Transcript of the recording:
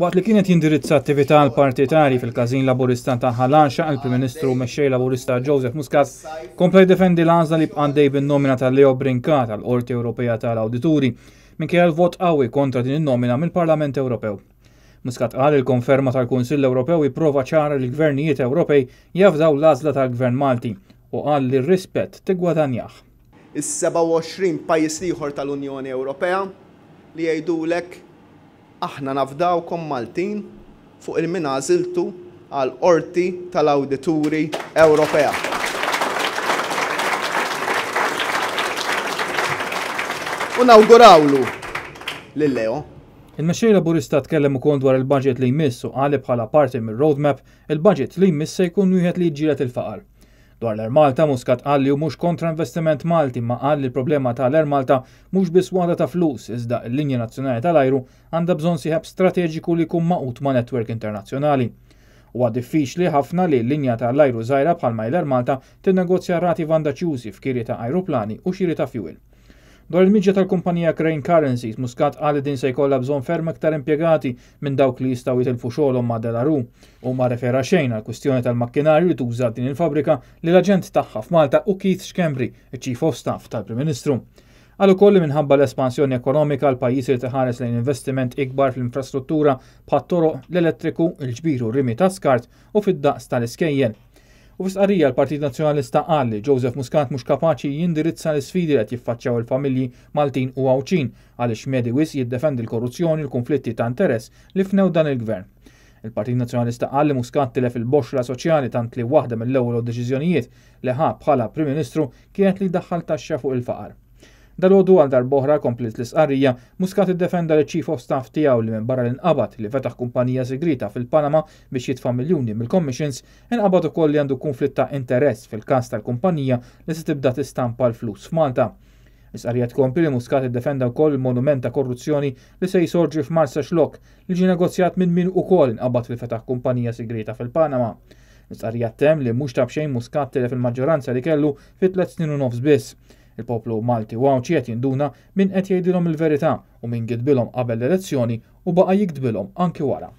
Waqt li kienet jindirizza attività għal partitari fil-kazin laburista ta' ħalanxa għal prim ministru mexxej laburista Joseph Muscat komplej defendi l-għażla li bqandej bin-nomina ta' Leo Brinka tal-Qorti Ewropea tal-Awdituri minkejja l-vot qawwi kontra din in-nomina mill-Parlament Ewropew. Muscat qal il-konferma tal-Kunsill Ewropew jipprova ċara li l-gvernijiet Ewropej jafdaw l-għażla tal-Gvern Malti u qal li rispett tigwadanjah. Is-27 pajjiż ieħor tal-Unjoni Ewropea li jgħidulek aħna nafdawkom Maltin fuq il-minażiltu għal orti tal-Awdituri Ewropea. Unawgurawlu lil Leo. Il-mexxej laburista tkellem ukoll dwar il-budget li jmiss u għali bħala parti mir-roadmap, il-budget li jmiss se jkun wieħed li jġilet il-faqar. Dwar l-Air Malta Muscat għalli u mhux kontra investiment Malti ma qal li l-problema tal-Air Malta mhux biswada ta' flus iżda l-linja nazzjonali tal-ajru għandha bżonn siħab strateġiku li jkun maqut ma' netwerk internazzjonali. Huwa diffiċli ħafna li l-linja tal-ajru żgħira bħalma l-Air Malta t-negozja rati vandaċjużi f'kiri ta' ajruplani u xiri ta' fuel. Dwar il midġa tal-kumpanija Crane Currencies, Muscat għalli din se jkollha bżonn ferm aktar impjegati minn dawk li jistgħu jitilfu xogħolhom ma' Delaru u ma refera xejn għal kwistjoni tal-makkinarju li tuża din il-fabrika li l-aġent tagħha f'Malta u Keith Xkembri, il-Chief of Staff tal-Prim Ministru għal ukoll minħabba l-espansjoni ekonomika l pajjiż li tħares lejn investiment ikbar fl-infrastruttura bħat-toroq l-elettriku, il-ġbiru rimi ta' skart u fid-daqs tal-iskejjen U fis-qarrija l-Partit Nazzjonalista qal li Joseph Muscat mhux kapaċi jindirizza l-isfidi li qed jiffaċċjaw il-familji Maltin u Awċin għaliex Mediwis jiddefendi l-korruzzjoni l kunflitti ta' interess li fnew dan il-gvern. Il-Partit Nazzjonalista qal li Muscat tilef il-boxra soċjali tant li waħda mill-ewwel deċiżjonijiet li ħab bħala Prim Ministru kienet li daħħal taxxa fuq il-faqar. Dalodu għal darboħra komplet l-isqarrija, Muscat defenda li chief of staff tiegħu li minn barra l inqabat li fetaħ kumpanija segrita fil-Panama biex jitfa' miljoni mill-commissions, inqabad ukoll li għandu konflitt ta' interess fil-każ tal-kumpanija li se tibda tistampa l-flus f'Malta. Isqarrija tkompli li Muscat iddefenda wkoll il-monument ta' korruzzjoni li se jisorġi f'Marsa xlok li ġi negozjat minn min ukoll inqabat li fetaħ kumpanija segrita fil-Panama. Is-qarja tem li mhux tabxejn Muscat telef il-maġġoranza li kellu fit tliet snin u nofs biss. Il-poplu Malti u għawċi għet jinduna minn qed jgħidilhom il-verità u minn gidbilhom qabel l-elezzjoni u baqa' jikdbilhom anki wara.